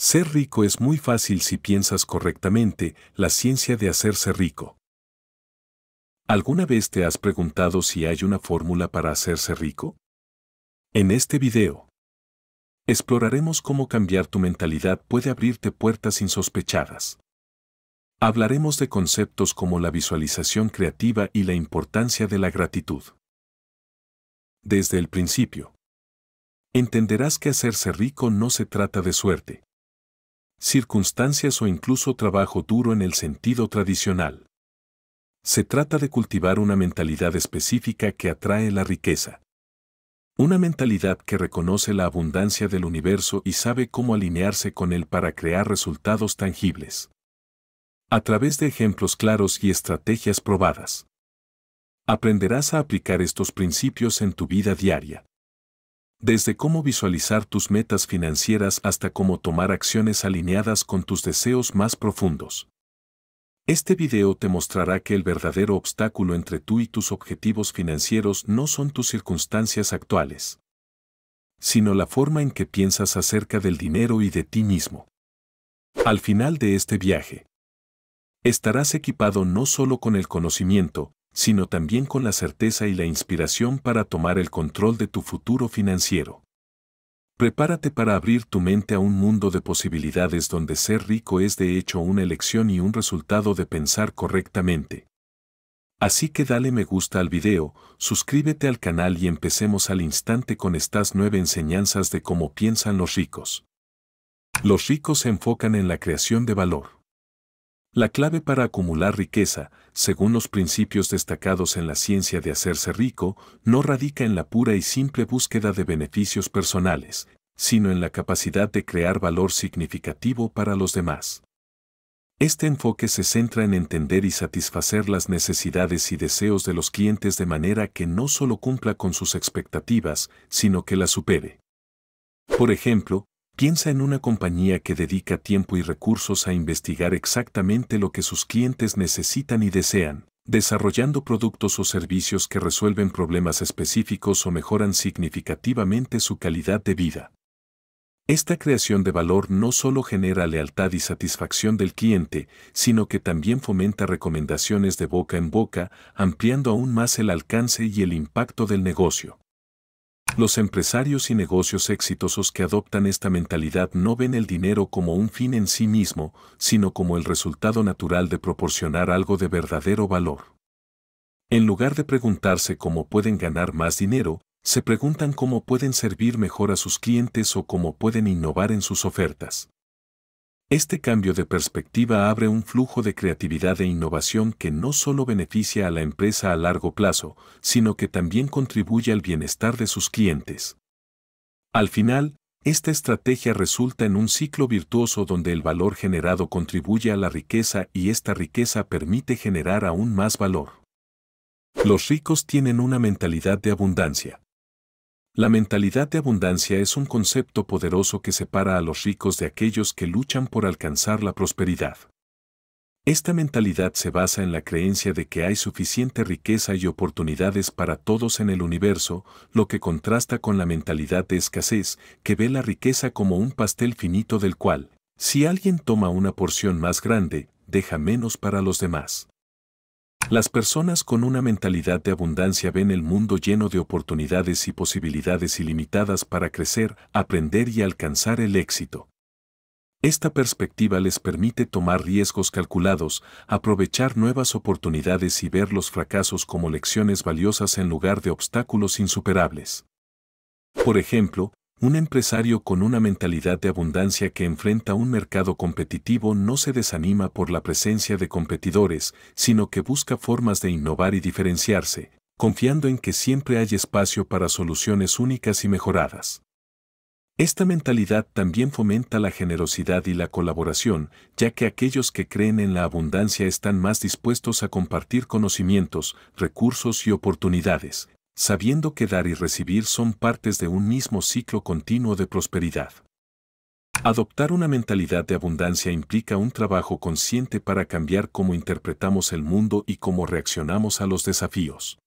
Ser rico es muy fácil si piensas correctamente la ciencia de hacerse rico. ¿Alguna vez te has preguntado si hay una fórmula para hacerse rico? En este video, exploraremos cómo cambiar tu mentalidad puede abrirte puertas insospechadas. Hablaremos de conceptos como la visualización creativa y la importancia de la gratitud. Desde el principio, entenderás que hacerse rico no se trata de suerte circunstancias o incluso trabajo duro en el sentido tradicional. Se trata de cultivar una mentalidad específica que atrae la riqueza. Una mentalidad que reconoce la abundancia del universo y sabe cómo alinearse con él para crear resultados tangibles. A través de ejemplos claros y estrategias probadas. Aprenderás a aplicar estos principios en tu vida diaria desde cómo visualizar tus metas financieras hasta cómo tomar acciones alineadas con tus deseos más profundos. Este video te mostrará que el verdadero obstáculo entre tú y tus objetivos financieros no son tus circunstancias actuales, sino la forma en que piensas acerca del dinero y de ti mismo. Al final de este viaje, estarás equipado no solo con el conocimiento, sino también con la certeza y la inspiración para tomar el control de tu futuro financiero. Prepárate para abrir tu mente a un mundo de posibilidades donde ser rico es de hecho una elección y un resultado de pensar correctamente. Así que dale me gusta al video, suscríbete al canal y empecemos al instante con estas nueve enseñanzas de cómo piensan los ricos. Los ricos se enfocan en la creación de valor. La clave para acumular riqueza, según los principios destacados en la ciencia de hacerse rico, no radica en la pura y simple búsqueda de beneficios personales, sino en la capacidad de crear valor significativo para los demás. Este enfoque se centra en entender y satisfacer las necesidades y deseos de los clientes de manera que no solo cumpla con sus expectativas, sino que las supere. Por ejemplo, Piensa en una compañía que dedica tiempo y recursos a investigar exactamente lo que sus clientes necesitan y desean, desarrollando productos o servicios que resuelven problemas específicos o mejoran significativamente su calidad de vida. Esta creación de valor no solo genera lealtad y satisfacción del cliente, sino que también fomenta recomendaciones de boca en boca, ampliando aún más el alcance y el impacto del negocio. Los empresarios y negocios exitosos que adoptan esta mentalidad no ven el dinero como un fin en sí mismo, sino como el resultado natural de proporcionar algo de verdadero valor. En lugar de preguntarse cómo pueden ganar más dinero, se preguntan cómo pueden servir mejor a sus clientes o cómo pueden innovar en sus ofertas. Este cambio de perspectiva abre un flujo de creatividad e innovación que no solo beneficia a la empresa a largo plazo, sino que también contribuye al bienestar de sus clientes. Al final, esta estrategia resulta en un ciclo virtuoso donde el valor generado contribuye a la riqueza y esta riqueza permite generar aún más valor. Los ricos tienen una mentalidad de abundancia. La mentalidad de abundancia es un concepto poderoso que separa a los ricos de aquellos que luchan por alcanzar la prosperidad. Esta mentalidad se basa en la creencia de que hay suficiente riqueza y oportunidades para todos en el universo, lo que contrasta con la mentalidad de escasez, que ve la riqueza como un pastel finito del cual, si alguien toma una porción más grande, deja menos para los demás. Las personas con una mentalidad de abundancia ven el mundo lleno de oportunidades y posibilidades ilimitadas para crecer, aprender y alcanzar el éxito. Esta perspectiva les permite tomar riesgos calculados, aprovechar nuevas oportunidades y ver los fracasos como lecciones valiosas en lugar de obstáculos insuperables. Por ejemplo, un empresario con una mentalidad de abundancia que enfrenta un mercado competitivo no se desanima por la presencia de competidores, sino que busca formas de innovar y diferenciarse, confiando en que siempre hay espacio para soluciones únicas y mejoradas. Esta mentalidad también fomenta la generosidad y la colaboración, ya que aquellos que creen en la abundancia están más dispuestos a compartir conocimientos, recursos y oportunidades, sabiendo que dar y recibir son partes de un mismo ciclo continuo de prosperidad. Adoptar una mentalidad de abundancia implica un trabajo consciente para cambiar cómo interpretamos el mundo y cómo reaccionamos a los desafíos.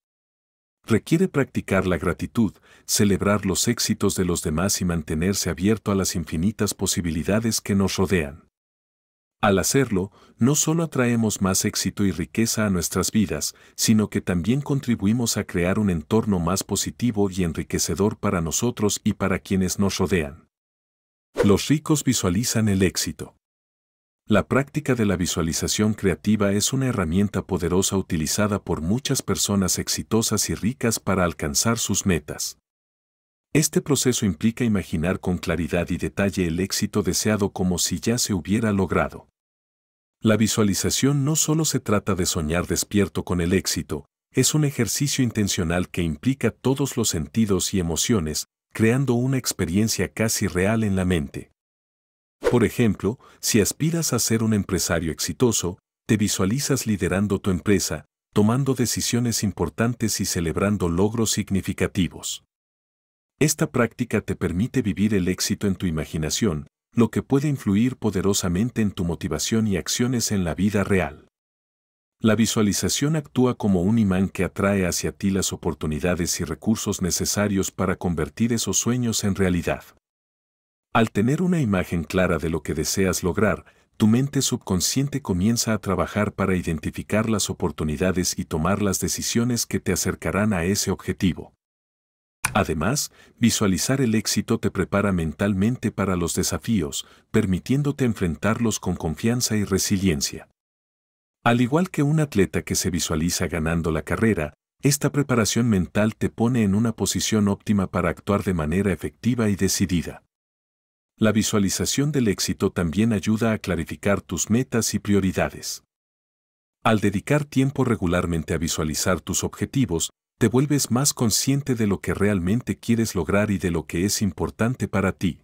Requiere practicar la gratitud, celebrar los éxitos de los demás y mantenerse abierto a las infinitas posibilidades que nos rodean. Al hacerlo, no solo atraemos más éxito y riqueza a nuestras vidas, sino que también contribuimos a crear un entorno más positivo y enriquecedor para nosotros y para quienes nos rodean. Los ricos visualizan el éxito. La práctica de la visualización creativa es una herramienta poderosa utilizada por muchas personas exitosas y ricas para alcanzar sus metas. Este proceso implica imaginar con claridad y detalle el éxito deseado como si ya se hubiera logrado. La visualización no solo se trata de soñar despierto con el éxito, es un ejercicio intencional que implica todos los sentidos y emociones, creando una experiencia casi real en la mente. Por ejemplo, si aspiras a ser un empresario exitoso, te visualizas liderando tu empresa, tomando decisiones importantes y celebrando logros significativos. Esta práctica te permite vivir el éxito en tu imaginación, lo que puede influir poderosamente en tu motivación y acciones en la vida real. La visualización actúa como un imán que atrae hacia ti las oportunidades y recursos necesarios para convertir esos sueños en realidad. Al tener una imagen clara de lo que deseas lograr, tu mente subconsciente comienza a trabajar para identificar las oportunidades y tomar las decisiones que te acercarán a ese objetivo. Además, visualizar el éxito te prepara mentalmente para los desafíos, permitiéndote enfrentarlos con confianza y resiliencia. Al igual que un atleta que se visualiza ganando la carrera, esta preparación mental te pone en una posición óptima para actuar de manera efectiva y decidida. La visualización del éxito también ayuda a clarificar tus metas y prioridades. Al dedicar tiempo regularmente a visualizar tus objetivos, te vuelves más consciente de lo que realmente quieres lograr y de lo que es importante para ti.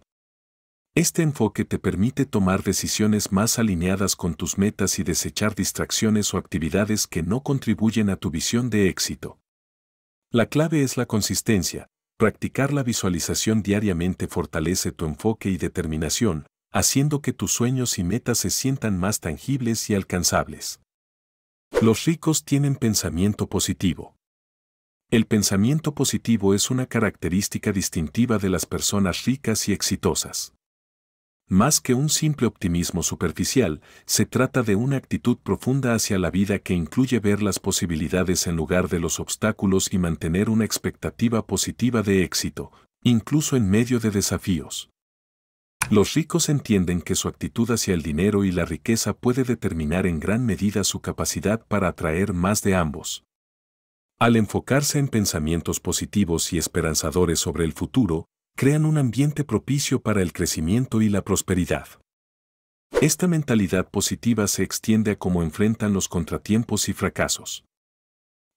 Este enfoque te permite tomar decisiones más alineadas con tus metas y desechar distracciones o actividades que no contribuyen a tu visión de éxito. La clave es la consistencia. Practicar la visualización diariamente fortalece tu enfoque y determinación, haciendo que tus sueños y metas se sientan más tangibles y alcanzables. Los ricos tienen pensamiento positivo. El pensamiento positivo es una característica distintiva de las personas ricas y exitosas. Más que un simple optimismo superficial, se trata de una actitud profunda hacia la vida que incluye ver las posibilidades en lugar de los obstáculos y mantener una expectativa positiva de éxito, incluso en medio de desafíos. Los ricos entienden que su actitud hacia el dinero y la riqueza puede determinar en gran medida su capacidad para atraer más de ambos. Al enfocarse en pensamientos positivos y esperanzadores sobre el futuro, crean un ambiente propicio para el crecimiento y la prosperidad. Esta mentalidad positiva se extiende a cómo enfrentan los contratiempos y fracasos.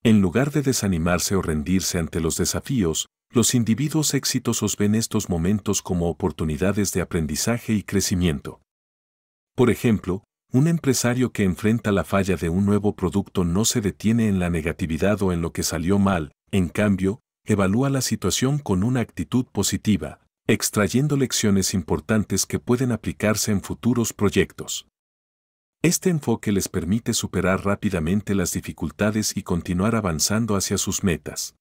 En lugar de desanimarse o rendirse ante los desafíos, los individuos exitosos ven estos momentos como oportunidades de aprendizaje y crecimiento. Por ejemplo, un empresario que enfrenta la falla de un nuevo producto no se detiene en la negatividad o en lo que salió mal, en cambio, evalúa la situación con una actitud positiva, extrayendo lecciones importantes que pueden aplicarse en futuros proyectos. Este enfoque les permite superar rápidamente las dificultades y continuar avanzando hacia sus metas.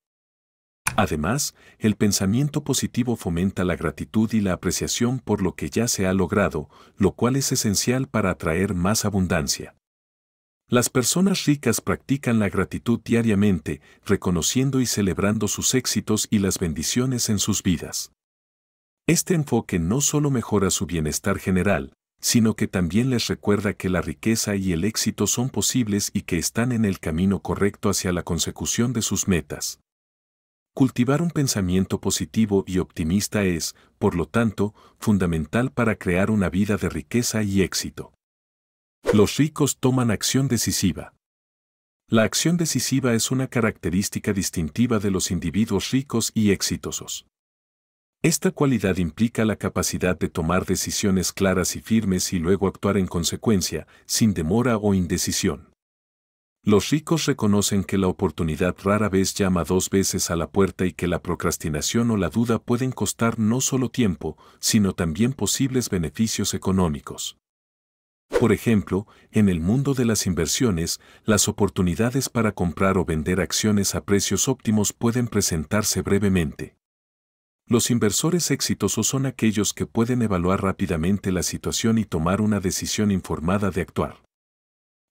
Además, el pensamiento positivo fomenta la gratitud y la apreciación por lo que ya se ha logrado, lo cual es esencial para atraer más abundancia. Las personas ricas practican la gratitud diariamente, reconociendo y celebrando sus éxitos y las bendiciones en sus vidas. Este enfoque no solo mejora su bienestar general, sino que también les recuerda que la riqueza y el éxito son posibles y que están en el camino correcto hacia la consecución de sus metas. Cultivar un pensamiento positivo y optimista es, por lo tanto, fundamental para crear una vida de riqueza y éxito. Los ricos toman acción decisiva. La acción decisiva es una característica distintiva de los individuos ricos y exitosos. Esta cualidad implica la capacidad de tomar decisiones claras y firmes y luego actuar en consecuencia, sin demora o indecisión. Los ricos reconocen que la oportunidad rara vez llama dos veces a la puerta y que la procrastinación o la duda pueden costar no solo tiempo, sino también posibles beneficios económicos. Por ejemplo, en el mundo de las inversiones, las oportunidades para comprar o vender acciones a precios óptimos pueden presentarse brevemente. Los inversores exitosos son aquellos que pueden evaluar rápidamente la situación y tomar una decisión informada de actuar.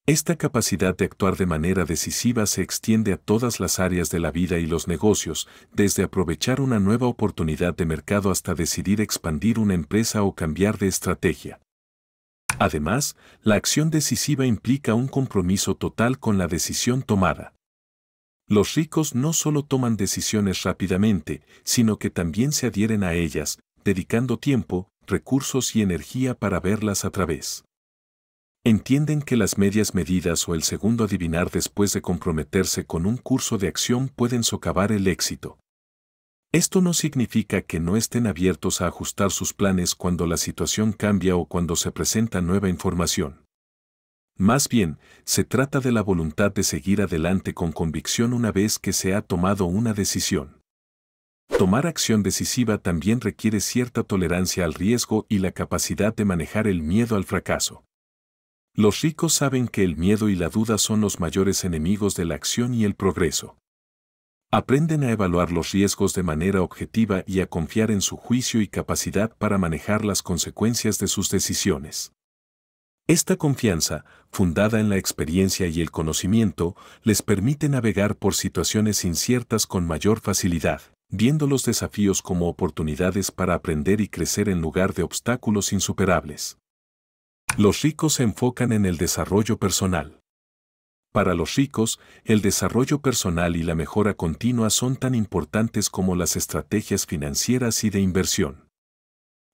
Esta capacidad de actuar de manera decisiva se extiende a todas las áreas de la vida y los negocios, desde aprovechar una nueva oportunidad de mercado hasta decidir expandir una empresa o cambiar de estrategia. Además, la acción decisiva implica un compromiso total con la decisión tomada. Los ricos no solo toman decisiones rápidamente, sino que también se adhieren a ellas, dedicando tiempo, recursos y energía para verlas a través entienden que las medias medidas o el segundo adivinar después de comprometerse con un curso de acción pueden socavar el éxito. Esto no significa que no estén abiertos a ajustar sus planes cuando la situación cambia o cuando se presenta nueva información. Más bien, se trata de la voluntad de seguir adelante con convicción una vez que se ha tomado una decisión. Tomar acción decisiva también requiere cierta tolerancia al riesgo y la capacidad de manejar el miedo al fracaso. Los ricos saben que el miedo y la duda son los mayores enemigos de la acción y el progreso. Aprenden a evaluar los riesgos de manera objetiva y a confiar en su juicio y capacidad para manejar las consecuencias de sus decisiones. Esta confianza, fundada en la experiencia y el conocimiento, les permite navegar por situaciones inciertas con mayor facilidad, viendo los desafíos como oportunidades para aprender y crecer en lugar de obstáculos insuperables. Los ricos se enfocan en el desarrollo personal. Para los ricos, el desarrollo personal y la mejora continua son tan importantes como las estrategias financieras y de inversión.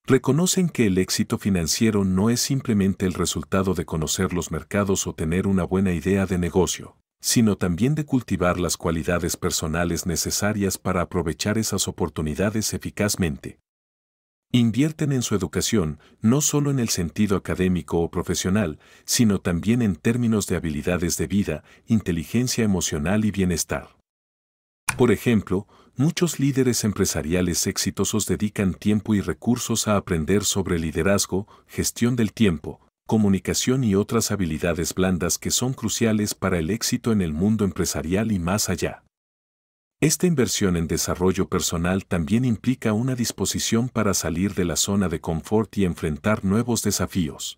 Reconocen que el éxito financiero no es simplemente el resultado de conocer los mercados o tener una buena idea de negocio, sino también de cultivar las cualidades personales necesarias para aprovechar esas oportunidades eficazmente invierten en su educación, no solo en el sentido académico o profesional, sino también en términos de habilidades de vida, inteligencia emocional y bienestar. Por ejemplo, muchos líderes empresariales exitosos dedican tiempo y recursos a aprender sobre liderazgo, gestión del tiempo, comunicación y otras habilidades blandas que son cruciales para el éxito en el mundo empresarial y más allá. Esta inversión en desarrollo personal también implica una disposición para salir de la zona de confort y enfrentar nuevos desafíos.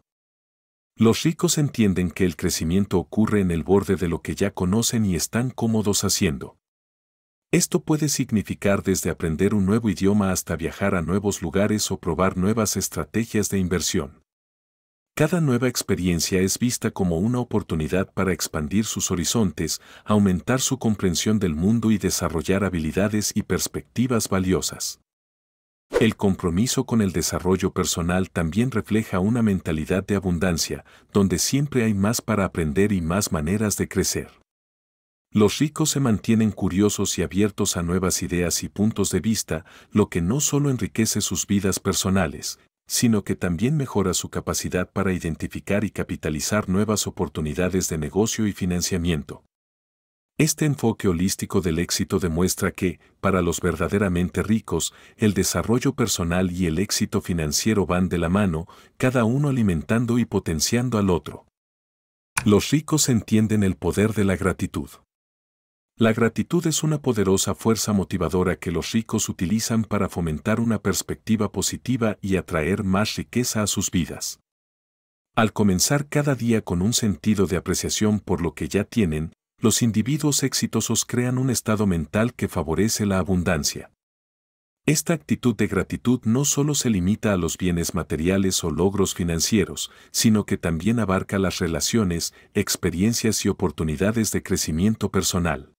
Los ricos entienden que el crecimiento ocurre en el borde de lo que ya conocen y están cómodos haciendo. Esto puede significar desde aprender un nuevo idioma hasta viajar a nuevos lugares o probar nuevas estrategias de inversión. Cada nueva experiencia es vista como una oportunidad para expandir sus horizontes, aumentar su comprensión del mundo y desarrollar habilidades y perspectivas valiosas. El compromiso con el desarrollo personal también refleja una mentalidad de abundancia, donde siempre hay más para aprender y más maneras de crecer. Los ricos se mantienen curiosos y abiertos a nuevas ideas y puntos de vista, lo que no solo enriquece sus vidas personales, sino que también mejora su capacidad para identificar y capitalizar nuevas oportunidades de negocio y financiamiento. Este enfoque holístico del éxito demuestra que, para los verdaderamente ricos, el desarrollo personal y el éxito financiero van de la mano, cada uno alimentando y potenciando al otro. Los ricos entienden el poder de la gratitud. La gratitud es una poderosa fuerza motivadora que los ricos utilizan para fomentar una perspectiva positiva y atraer más riqueza a sus vidas. Al comenzar cada día con un sentido de apreciación por lo que ya tienen, los individuos exitosos crean un estado mental que favorece la abundancia. Esta actitud de gratitud no solo se limita a los bienes materiales o logros financieros, sino que también abarca las relaciones, experiencias y oportunidades de crecimiento personal.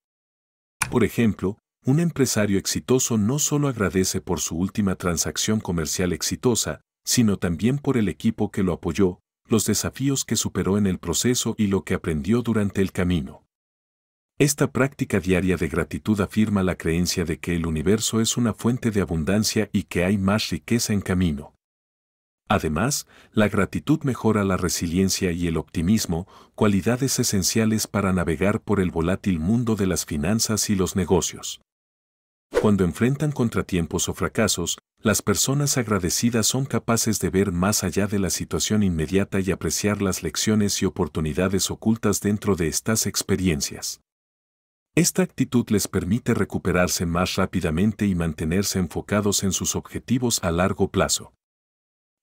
Por ejemplo, un empresario exitoso no solo agradece por su última transacción comercial exitosa, sino también por el equipo que lo apoyó, los desafíos que superó en el proceso y lo que aprendió durante el camino. Esta práctica diaria de gratitud afirma la creencia de que el universo es una fuente de abundancia y que hay más riqueza en camino. Además, la gratitud mejora la resiliencia y el optimismo, cualidades esenciales para navegar por el volátil mundo de las finanzas y los negocios. Cuando enfrentan contratiempos o fracasos, las personas agradecidas son capaces de ver más allá de la situación inmediata y apreciar las lecciones y oportunidades ocultas dentro de estas experiencias. Esta actitud les permite recuperarse más rápidamente y mantenerse enfocados en sus objetivos a largo plazo.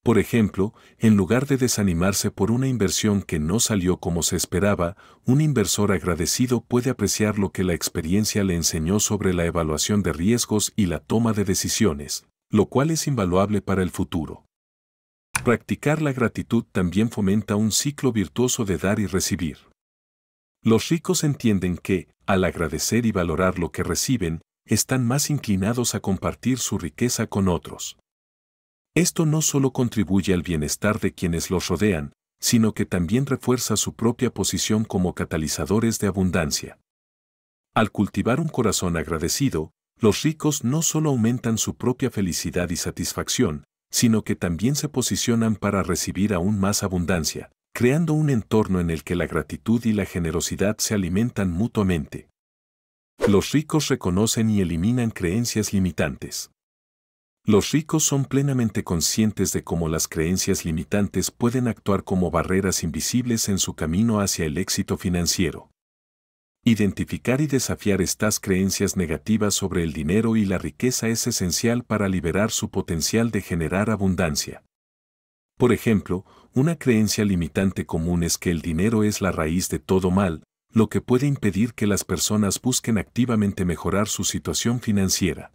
Por ejemplo, en lugar de desanimarse por una inversión que no salió como se esperaba, un inversor agradecido puede apreciar lo que la experiencia le enseñó sobre la evaluación de riesgos y la toma de decisiones, lo cual es invaluable para el futuro. Practicar la gratitud también fomenta un ciclo virtuoso de dar y recibir. Los ricos entienden que, al agradecer y valorar lo que reciben, están más inclinados a compartir su riqueza con otros. Esto no solo contribuye al bienestar de quienes los rodean, sino que también refuerza su propia posición como catalizadores de abundancia. Al cultivar un corazón agradecido, los ricos no solo aumentan su propia felicidad y satisfacción, sino que también se posicionan para recibir aún más abundancia, creando un entorno en el que la gratitud y la generosidad se alimentan mutuamente. Los ricos reconocen y eliminan creencias limitantes. Los ricos son plenamente conscientes de cómo las creencias limitantes pueden actuar como barreras invisibles en su camino hacia el éxito financiero. Identificar y desafiar estas creencias negativas sobre el dinero y la riqueza es esencial para liberar su potencial de generar abundancia. Por ejemplo, una creencia limitante común es que el dinero es la raíz de todo mal, lo que puede impedir que las personas busquen activamente mejorar su situación financiera.